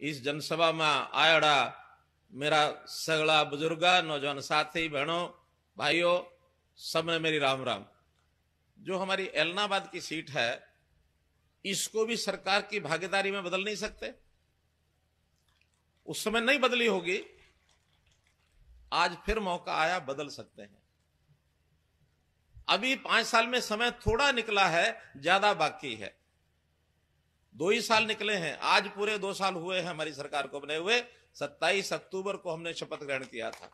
इस जनसभा में आयड़ा मेरा सगला बुजुर्ग नौजवान साथी बहनों भाइयों सब ने मेरी राम राम जो हमारी एलनाबाद की सीट है इसको भी सरकार की भागीदारी में बदल नहीं सकते उस समय नहीं बदली होगी आज फिर मौका आया बदल सकते हैं अभी पांच साल में समय थोड़ा निकला है ज्यादा बाकी है दो ही साल निकले हैं आज पूरे दो साल हुए हैं हमारी सरकार को बने हुए 27 अक्टूबर को हमने शपथ ग्रहण किया था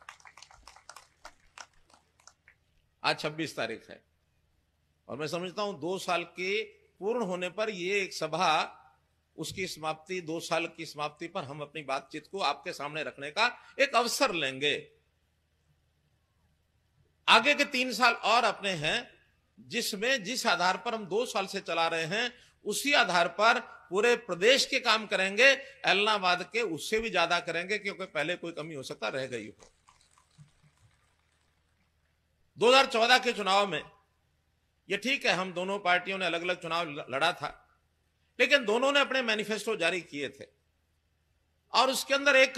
आज 26 तारीख है और मैं समझता हूं दो साल के पूर्ण होने पर यह एक सभा उसकी समाप्ति दो साल की समाप्ति पर हम अपनी बातचीत को आपके सामने रखने का एक अवसर लेंगे आगे के तीन साल और अपने हैं जिसमें जिस आधार पर हम दो साल से चला रहे हैं उसी आधार पर पूरे प्रदेश के काम करेंगे एलनाबाद के उससे भी ज्यादा करेंगे क्योंकि पहले कोई कमी हो सकता रह गई हो 2014 के चुनाव में यह ठीक है हम दोनों पार्टियों ने अलग अलग चुनाव लड़ा था लेकिन दोनों ने अपने मैनिफेस्टो जारी किए थे और उसके अंदर एक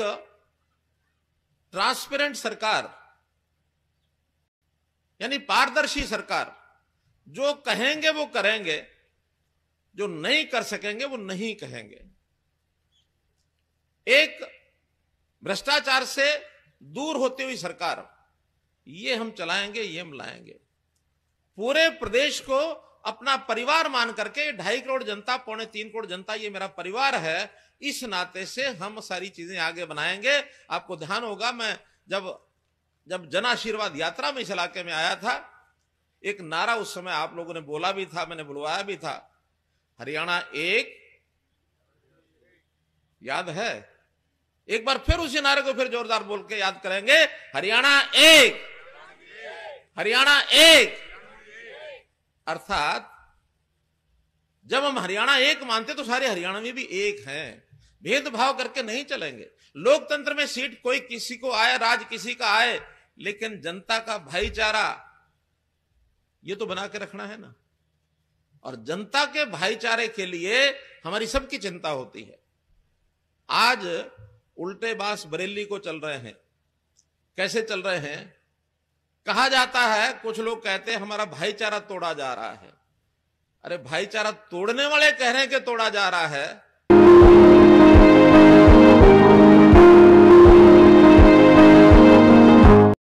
ट्रांसपेरेंट सरकार यानी पारदर्शी सरकार जो कहेंगे वो करेंगे जो नहीं कर सकेंगे वो नहीं कहेंगे एक भ्रष्टाचार से दूर होती हुई सरकार ये हम चलाएंगे ये हम लाएंगे पूरे प्रदेश को अपना परिवार मान करके ढाई करोड़ जनता पौने तीन करोड़ जनता ये मेरा परिवार है इस नाते से हम सारी चीजें आगे बनाएंगे आपको ध्यान होगा मैं जब जब जन आशीर्वाद यात्रा में इस इलाके में आया था एक नारा उस समय आप लोगों ने बोला भी था मैंने बुलवाया भी था हरियाणा एक याद है एक बार फिर उसी नारे को फिर जोरदार बोल के याद करेंगे हरियाणा एक हरियाणा एक अर्थात जब हम हरियाणा एक मानते तो सारे हरियाणा में भी एक हैं भेदभाव करके नहीं चलेंगे लोकतंत्र में सीट कोई किसी को आए राज किसी का आए लेकिन जनता का भाईचारा ये तो बना के रखना है ना और जनता के भाईचारे के लिए हमारी सबकी चिंता होती है आज उल्टे बास बरेली को चल रहे हैं कैसे चल रहे हैं कहा जाता है कुछ लोग कहते हैं हमारा भाईचारा तोड़ा जा रहा है अरे भाईचारा तोड़ने वाले कह रहे हैं कि तोड़ा जा रहा है